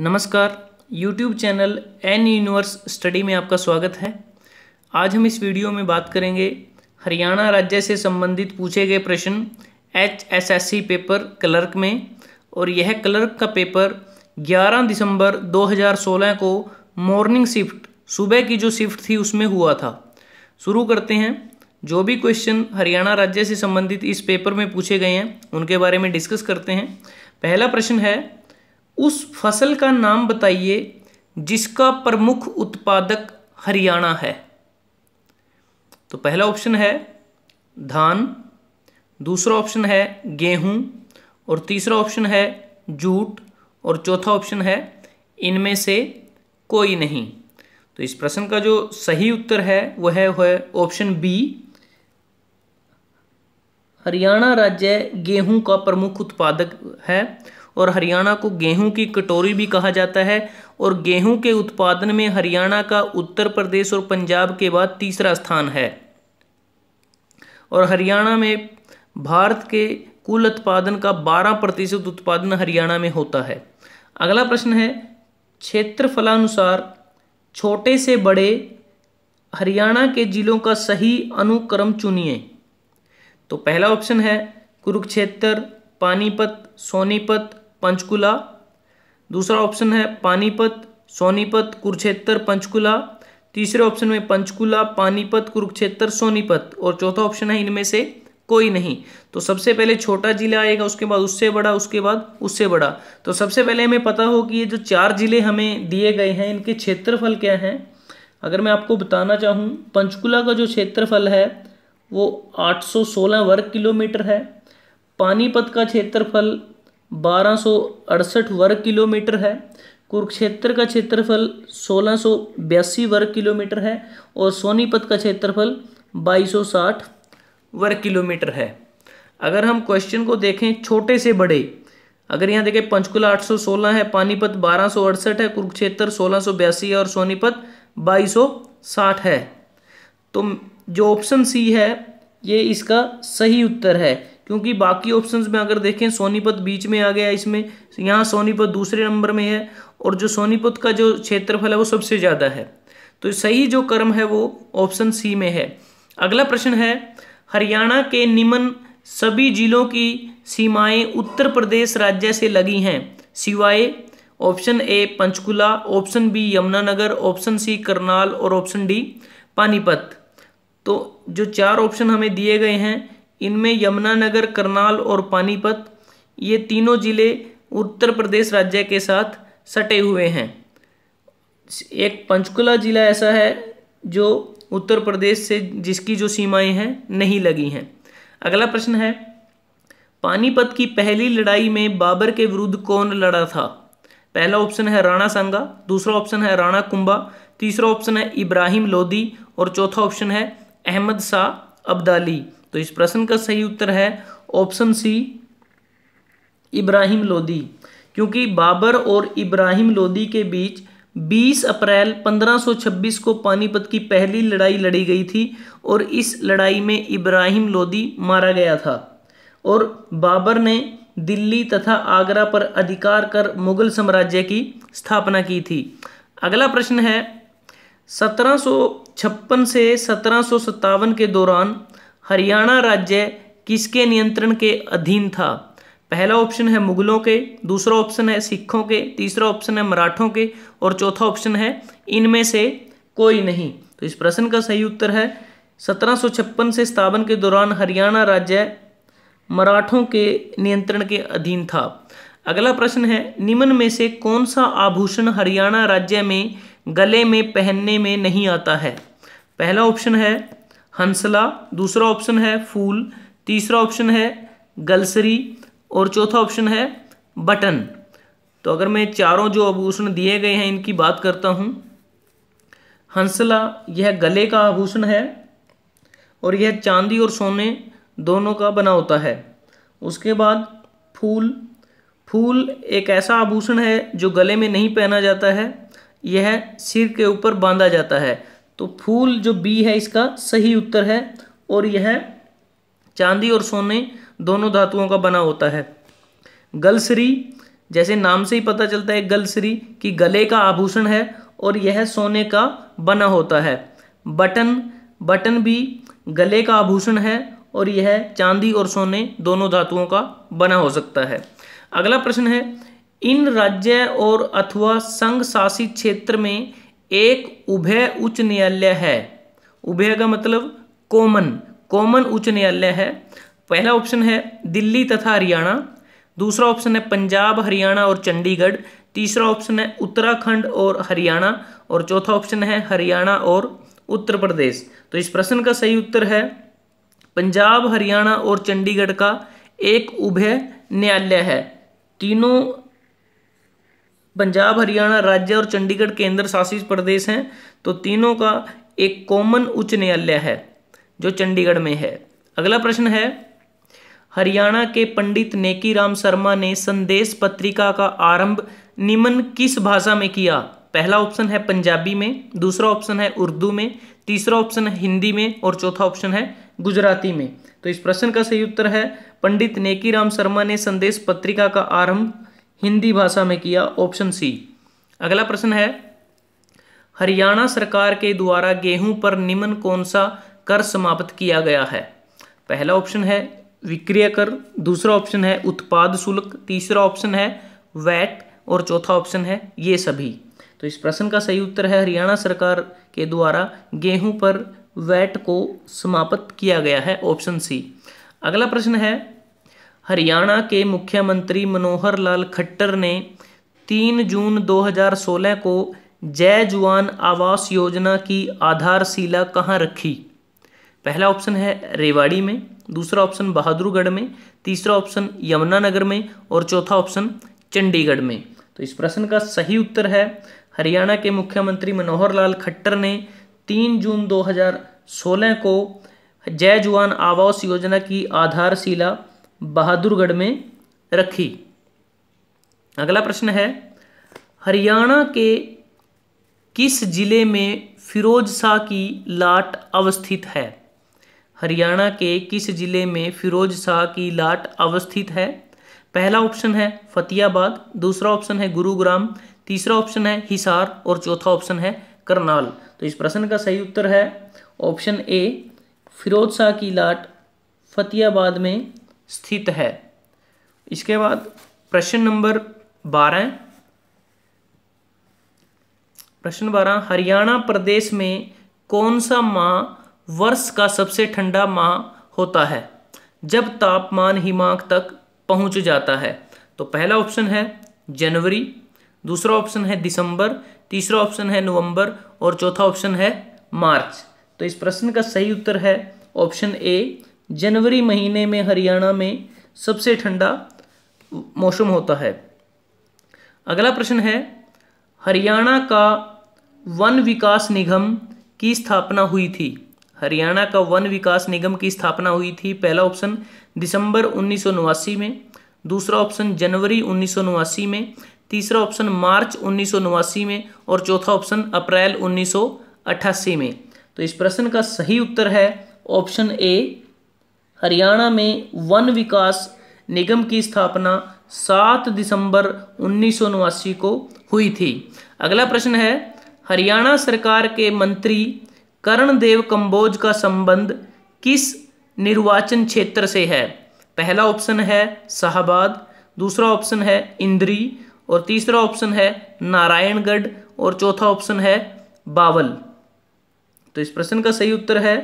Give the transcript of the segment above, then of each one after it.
नमस्कार YouTube channel N universe study में आपका स्वागत है आज हम इस वीडियो में बात करेंगे हरियाणा राज्य से संबंधित पूछे गए प्रश्न H S S C paper clerk में और यह क्लर्क का पेपर 11 दिसंबर 2016 को मॉर्निंग शिफ्ट सुबह की जो शिफ्ट थी उसमें हुआ था शुरू करते हैं जो भी क्वेश्चन हरियाणा राज्य से संबंधित इस पेपर में पूछे गए हैं उनके बारे में डिस्कस करते हैं पहला प्रश्न है उस फसल का नाम बताइए जिसका प्रमुख उत्पादक हरियाणा है तो पहला ऑप्शन है धान दूसरा ऑप्शन है गेहूं और तीसरा ऑप्शन है जूट और चौथा ऑप्शन है इनमें से कोई नहीं तो इस प्रश्न का जो सही उत्तर है वह है ऑप्शन बी हरियाणा राज्य गेहूं का प्रमुख उत्पादक है और हरियाणा को गेहूं की कटोरी भी कहा जाता है और गेहूं के उत्पादन में हरियाणा का उत्तर प्रदेश और पंजाब के बाद तीसरा स्थान है और हरियाणा में भारत के कुल उत्पादन का 12 प्रतिशत उत्पादन हरियाणा में होता है अगला प्रश्न है क्षेत्रफलानुसार छोटे से बड़े हरियाणा के जिलों का सही अनुक्रम चुनिए तो पहला ऑप्शन है कुरुक्षेत्र पानीपत सोनीपत पंचकुला दूसरा ऑप्शन है पानीपत सोनीपत कुरुक्षेत्र पंचकुला तीसरे ऑप्शन में पंचकुला पानीपत कुरुक्षेत्र सोनीपत और चौथा ऑप्शन है इनमें से कोई नहीं तो सबसे पहले छोटा जिला आएगा उसके बाद उससे बड़ा उसके बाद उससे बड़ा तो सबसे पहले हमें पता हो कि ये जो चार जिले हमें दिए गए हैं इनके क्षेत्रफल क्या हैं अगर मैं आपको बताना चाहूँ पंचकुला का जो क्षेत्रफल है वो 816 वर्ग किलोमीटर है पानीपत का क्षेत्रफल बारह वर्ग किलोमीटर है कुरुक्षेत्र का क्षेत्रफल सोलह वर्ग किलोमीटर है और सोनीपत का क्षेत्रफल 2260 वर्ग किलोमीटर है अगर हम क्वेश्चन को देखें छोटे से बड़े अगर यहाँ देखें पंचकुला 816 है पानीपत बारह है कुरुक्षेत्र सोलह है और सोनीपत 2260 है तो जो ऑप्शन सी है ये इसका सही उत्तर है क्योंकि बाकी ऑप्शंस में अगर देखें सोनीपत बीच में आ गया इसमें यहाँ सोनीपत दूसरे नंबर में है और जो सोनीपत का जो क्षेत्रफल है वो सबसे ज़्यादा है तो सही जो कर्म है वो ऑप्शन सी में है अगला प्रश्न है हरियाणा के निम्न सभी जिलों की सीमाएं उत्तर प्रदेश राज्य से लगी हैं सिवाय option A Panchkula option B Yamunanagar option C Karnal और ऑप्शन डी पानीपत तो जो चार ऑप्शन हमें दिए गए हैं इनमें यमुनानगर करनाल और पानीपत ये तीनों ज़िले उत्तर प्रदेश राज्य के साथ सटे हुए हैं एक पंचकुला ज़िला ऐसा है जो उत्तर प्रदेश से जिसकी जो सीमाएं हैं नहीं लगी हैं अगला प्रश्न है पानीपत की पहली लड़ाई में बाबर के विरुद्ध कौन लड़ा था पहला ऑप्शन है राणा सांगा दूसरा ऑप्शन है राणा कुंभा तीसरा ऑप्शन है इब्राहिम लोदी और चौथा ऑप्शन है अहमद शाह अब्दाली तो इस प्रश्न का सही उत्तर है ऑप्शन सी इब्राहिम लोदी क्योंकि बाबर और इब्राहिम लोदी के बीच 20 अप्रैल 1526 को पानीपत की पहली लड़ाई लड़ी गई थी और इस लड़ाई में इब्राहिम लोदी मारा गया था और बाबर ने दिल्ली तथा आगरा पर अधिकार कर मुगल साम्राज्य की स्थापना की थी अगला प्रश्न है 1756 से सत्रह के दौरान हरियाणा राज्य किसके नियंत्रण के अधीन था पहला ऑप्शन है मुगलों के दूसरा ऑप्शन है सिखों के तीसरा ऑप्शन है मराठों के और चौथा ऑप्शन है इनमें से कोई नहीं तो इस प्रश्न का सही उत्तर है सत्रह से स्थापन के दौरान हरियाणा राज्य मराठों के नियंत्रण के अधीन था अगला प्रश्न है निम्न में से कौन सा आभूषण हरियाणा राज्य में गले में पहनने में नहीं आता है पहला ऑप्शन है हंसला दूसरा ऑप्शन है फूल तीसरा ऑप्शन है गलसरी और चौथा ऑप्शन है बटन तो अगर मैं चारों जो आभूषण दिए गए हैं इनकी बात करता हूँ हंसला यह गले का आभूषण है और यह चांदी और सोने दोनों का बना होता है उसके बाद फूल फूल एक ऐसा आभूषण है जो गले में नहीं पहना जाता है यह सिर के ऊपर बांधा जाता है तो फूल जो बी है इसका सही उत्तर है और यह चांदी और सोने दोनों धातुओं का बना होता है गलसरी जैसे नाम से ही पता चलता है गलसरी कि गले का आभूषण है और यह सोने का बना होता है बटन बटन भी गले का आभूषण है और यह चांदी और सोने दोनों धातुओं का बना हो सकता है अगला प्रश्न है इन राज्य और अथवा संघ शासित क्षेत्र में एक उभय उच्च न्यायालय है उभय का मतलब कॉमन कॉमन उच्च न्यायालय है पहला ऑप्शन है दिल्ली तथा हरियाणा दूसरा ऑप्शन है पंजाब हरियाणा और चंडीगढ़ तीसरा ऑप्शन है उत्तराखंड और हरियाणा और चौथा ऑप्शन है हरियाणा और उत्तर प्रदेश तो इस प्रश्न का सही उत्तर है पंजाब हरियाणा और चंडीगढ़ का एक उभय न्यायालय है तीनों पंजाब हरियाणा राज्य और चंडीगढ़ केंद्र शासित प्रदेश हैं तो तीनों का एक कॉमन उच्च न्यायालय है जो चंडीगढ़ में है अगला प्रश्न है हरियाणा के पंडित नेकी राम शर्मा ने संदेश पत्रिका का आरंभ निम्न किस भाषा में किया पहला ऑप्शन है पंजाबी में दूसरा ऑप्शन है उर्दू में तीसरा ऑप्शन है हिंदी में और चौथा ऑप्शन है गुजराती में तो इस प्रश्न का सही उत्तर है पंडित नेकी राम शर्मा ने संदेश पत्रिका का आरंभ हिंदी भाषा में किया ऑप्शन सी अगला प्रश्न है हरियाणा सरकार के द्वारा गेहूं पर निम्न कौन सा कर समाप्त किया गया है पहला ऑप्शन है विक्रय कर दूसरा ऑप्शन है उत्पाद शुल्क तीसरा ऑप्शन है वैट और चौथा ऑप्शन है ये सभी तो इस प्रश्न का सही उत्तर है हरियाणा सरकार के द्वारा गेहूं पर वैट को समाप्त किया गया है ऑप्शन सी अगला प्रश्न है हरियाणा के मुख्यमंत्री मनोहर लाल खट्टर ने तीन जून 2016 को जय जवान आवास योजना की आधारशिला कहाँ रखी पहला ऑप्शन है रेवाड़ी में दूसरा ऑप्शन बहादुरगढ़ में तीसरा ऑप्शन यमुनानगर में और चौथा ऑप्शन चंडीगढ़ में तो इस प्रश्न का सही उत्तर है हरियाणा के मुख्यमंत्री मनोहर लाल खट्टर ने तीन जून 2016 को जय जुआन आवास योजना की आधारशिला बहादुरगढ़ में रखी अगला प्रश्न है हरियाणा के किस जिले में फिरोज शाह की लाट अवस्थित है हरियाणा के किस जिले में फिरोज शाह की लाट अवस्थित है पहला ऑप्शन है फतेहाबाद दूसरा ऑप्शन है गुरुग्राम तीसरा ऑप्शन है हिसार और चौथा ऑप्शन है करनाल तो इस प्रश्न का सही उत्तर है ऑप्शन ए फिरोज शाह की लाट फतेहाबाद में स्थित है इसके बाद प्रश्न नंबर बारह प्रश्न बारह हरियाणा प्रदेश में कौन सा माह वर्ष का सबसे ठंडा माह होता है जब तापमान हिमांक तक पहुंच जाता है तो पहला ऑप्शन है जनवरी दूसरा ऑप्शन है दिसंबर तीसरा ऑप्शन है नवंबर और चौथा ऑप्शन है मार्च तो इस प्रश्न का सही उत्तर है ऑप्शन ए जनवरी महीने में हरियाणा में सबसे ठंडा मौसम होता है अगला प्रश्न है हरियाणा का वन विकास निगम की स्थापना हुई थी हरियाणा का वन विकास निगम की स्थापना हुई थी पहला ऑप्शन दिसंबर उन्नीस में दूसरा ऑप्शन जनवरी उन्नीस में तीसरा ऑप्शन मार्च उन्नीस में और चौथा ऑप्शन अप्रैल उन्नीस में तो इस प्रश्न का सही उत्तर है ऑप्शन ए हरियाणा में वन विकास निगम की स्थापना 7 दिसंबर उन्नीस को हुई थी अगला प्रश्न है हरियाणा सरकार के मंत्री करण देव कंबोज का संबंध किस निर्वाचन क्षेत्र से है पहला ऑप्शन है शाहबाद दूसरा ऑप्शन है इंद्री और तीसरा ऑप्शन है नारायणगढ़ और चौथा ऑप्शन है बावल तो इस प्रश्न का सही उत्तर है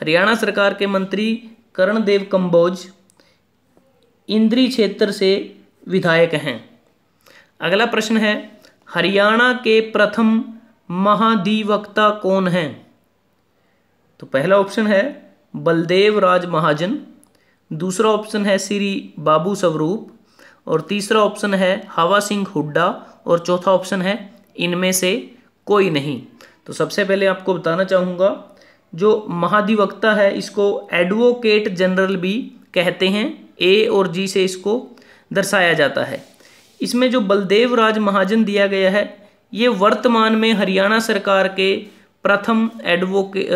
हरियाणा सरकार के मंत्री करणदेव कंबोज इंद्री क्षेत्र से विधायक हैं अगला प्रश्न है हरियाणा के प्रथम महाधिवक्ता कौन हैं तो पहला ऑप्शन है बलदेव राज महाजन दूसरा ऑप्शन है श्री बाबू स्वरूप और तीसरा ऑप्शन है हवा सिंह हुड्डा और चौथा ऑप्शन है इनमें से कोई नहीं तो सबसे पहले आपको बताना चाहूँगा जो महाधिवक्ता है इसको एडवोकेट जनरल भी कहते हैं ए और जी से इसको दर्शाया जाता है इसमें जो बलदेव राज महाजन दिया गया है ये वर्तमान में हरियाणा सरकार के प्रथम एडवोके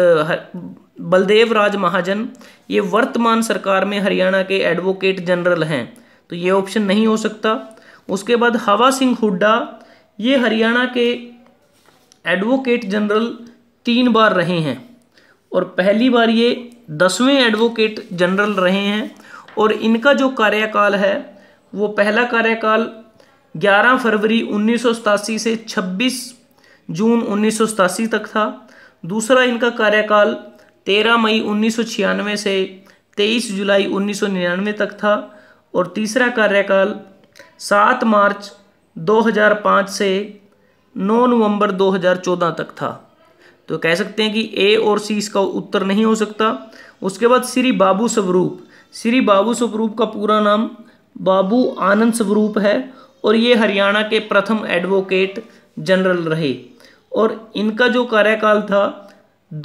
बलदेव राज महाजन ये वर्तमान सरकार में हरियाणा के एडवोकेट जनरल हैं तो ये ऑप्शन नहीं हो सकता उसके बाद हवा सिंह हुड्डा ये हरियाणा के एडवोकेट जनरल तीन बार रहे हैं और पहली बार ये दसवें एडवोकेट जनरल रहे हैं और इनका जो कार्यकाल है वो पहला कार्यकाल 11 फरवरी उन्नीस से 26 जून उन्नीस तक था दूसरा इनका कार्यकाल 13 मई उन्नीस से 23 जुलाई उन्नीस तक था और तीसरा कार्यकाल 7 मार्च 2005 से 9 नवंबर 2014 तक था तो कह सकते हैं कि ए और सी इसका उत्तर नहीं हो सकता उसके बाद श्री बाबू स्वरूप श्री बाबू स्वरूप का पूरा नाम बाबू आनंद स्वरूप है और ये हरियाणा के प्रथम एडवोकेट जनरल रहे और इनका जो कार्यकाल था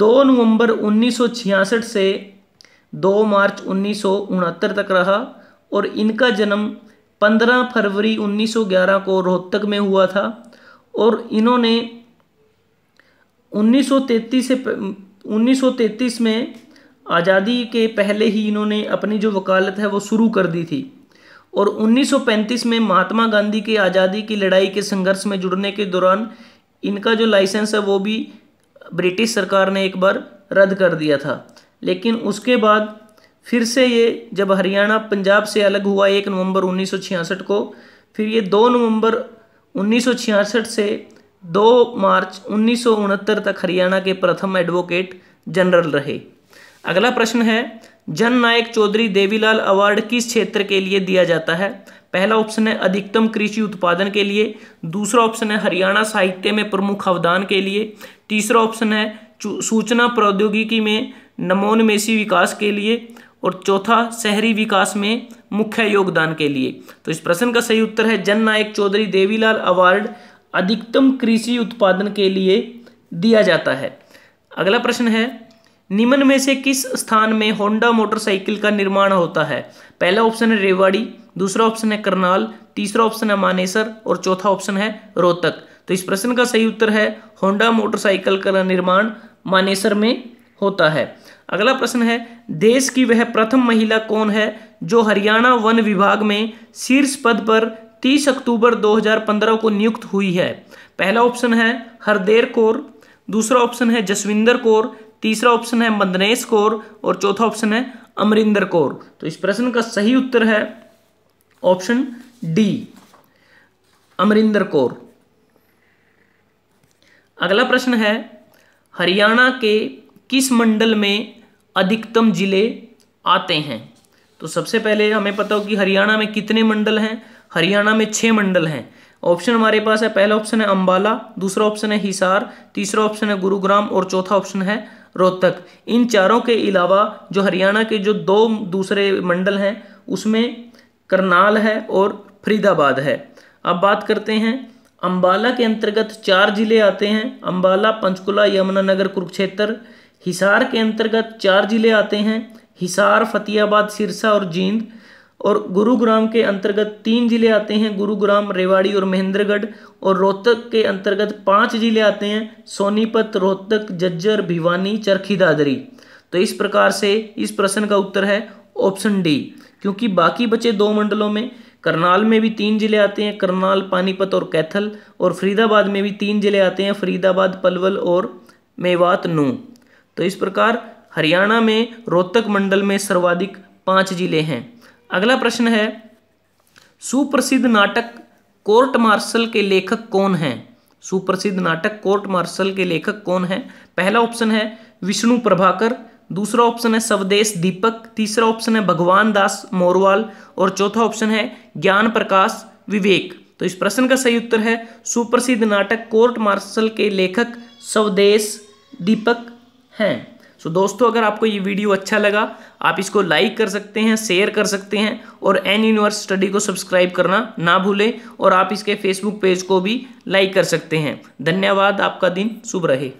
2 नवंबर 1966 से 2 मार्च उन्नीस तक रहा और इनका जन्म 15 फरवरी 1911 को रोहतक में हुआ था और इन्होंने 1933 से 1933 में आज़ादी के पहले ही इन्होंने अपनी जो वकालत है वो शुरू कर दी थी और 1935 में महात्मा गांधी के आज़ादी की लड़ाई के संघर्ष में जुड़ने के दौरान इनका जो लाइसेंस है वो भी ब्रिटिश सरकार ने एक बार रद्द कर दिया था लेकिन उसके बाद फिर से ये जब हरियाणा पंजाब से अलग हुआ एक नवंबर 1966 को फिर ये दो नवंबर 1966 से दो मार्च उन्नीस तक हरियाणा के प्रथम एडवोकेट जनरल रहे अगला प्रश्न है जन नायक चौधरी देवीलाल अवार्ड किस क्षेत्र के लिए दिया जाता है पहला ऑप्शन है अधिकतम कृषि उत्पादन के लिए दूसरा ऑप्शन है हरियाणा साहित्य में प्रमुख अवदान के लिए तीसरा ऑप्शन है सूचना प्रौद्योगिकी में नमोन्मेषी विकास के लिए और चौथा शहरी विकास में मुख्य योगदान के लिए तो इस प्रश्न का सही उत्तर है जन नायक चौधरी देवीलाल अवार्ड अधिकतम कृषि उत्पादन के लिए दिया जाता है अगला प्रश्न है निम्न में से किस स्थान में होंडा मोटरसाइकिल का निर्माण होता है पहला ऑप्शन है रेवाड़ी दूसरा ऑप्शन है करनाल तीसरा ऑप्शन है मानेसर और चौथा ऑप्शन है रोहतक तो इस प्रश्न का सही उत्तर है होंडा मोटरसाइकिल का निर्माण मानेसर में होता है अगला प्रश्न है देश की वह प्रथम महिला कौन है जो हरियाणा वन विभाग में शीर्ष पद पर 30 अक्टूबर 2015 को नियुक्त हुई है पहला ऑप्शन है हरदेर कौर दूसरा ऑप्शन है जसविंदर कौर तीसरा ऑप्शन है मंदनेश कौर और चौथा ऑप्शन है अमरिंदर कौर तो इस प्रश्न का सही उत्तर है ऑप्शन डी अमरिंदर कौर अगला प्रश्न है हरियाणा के किस मंडल में अधिकतम जिले आते हैं तो सबसे पहले हमें पता हो कि हरियाणा में कितने मंडल हैं हरियाणा में छः मंडल हैं ऑप्शन हमारे पास है पहला ऑप्शन है अंबाला दूसरा ऑप्शन है हिसार तीसरा ऑप्शन है गुरुग्राम और चौथा ऑप्शन है रोहतक इन चारों के अलावा जो हरियाणा के जो दो दूसरे मंडल हैं उसमें करनाल है और फरीदाबाद है अब बात करते हैं अंबाला के अंतर्गत चार जिले आते हैं अंबाला पंचकुला यमुनानगर कुरुक्षेत्र हिसार के अंतर्गत चार जिले आते हैं हिसार फतेहाबाद सिरसा और जींद और गुरुग्राम के अंतर्गत तीन जिले आते हैं गुरुग्राम रेवाड़ी और महेंद्रगढ़ और रोहतक के अंतर्गत पांच जिले आते हैं सोनीपत रोहतक जज्जर भिवानी चरखी दादरी तो इस प्रकार से इस प्रश्न का उत्तर है ऑप्शन डी क्योंकि बाकी बचे दो मंडलों में करनाल में भी तीन जिले आते हैं करनाल पानीपत और कैथल और फरीदाबाद में भी तीन जिले आते हैं फरीदाबाद पलवल और मेवात नू तो इस प्रकार हरियाणा में रोहतक मंडल में सर्वाधिक पाँच जिले हैं अगला प्रश्न है सुप्रसिद्ध नाटक कोर्ट मार्शल के लेखक कौन हैं सुप्रसिद्ध नाटक कोर्ट मार्शल के लेखक कौन हैं पहला ऑप्शन है विष्णु प्रभाकर दूसरा ऑप्शन है स्वदेश दीपक तीसरा ऑप्शन है भगवान दास मोरवाल और चौथा ऑप्शन है ज्ञान प्रकाश विवेक तो इस प्रश्न का सही उत्तर है सुप्रसिद्ध नाटक कोर्ट मार्शल के लेखक स्वदेश दीपक हैं सो so, दोस्तों अगर आपको ये वीडियो अच्छा लगा आप इसको लाइक कर सकते हैं शेयर कर सकते हैं और एन यूनिवर्स स्टडी को सब्सक्राइब करना ना भूलें और आप इसके फेसबुक पेज को भी लाइक कर सकते हैं धन्यवाद आपका दिन शुभ रहे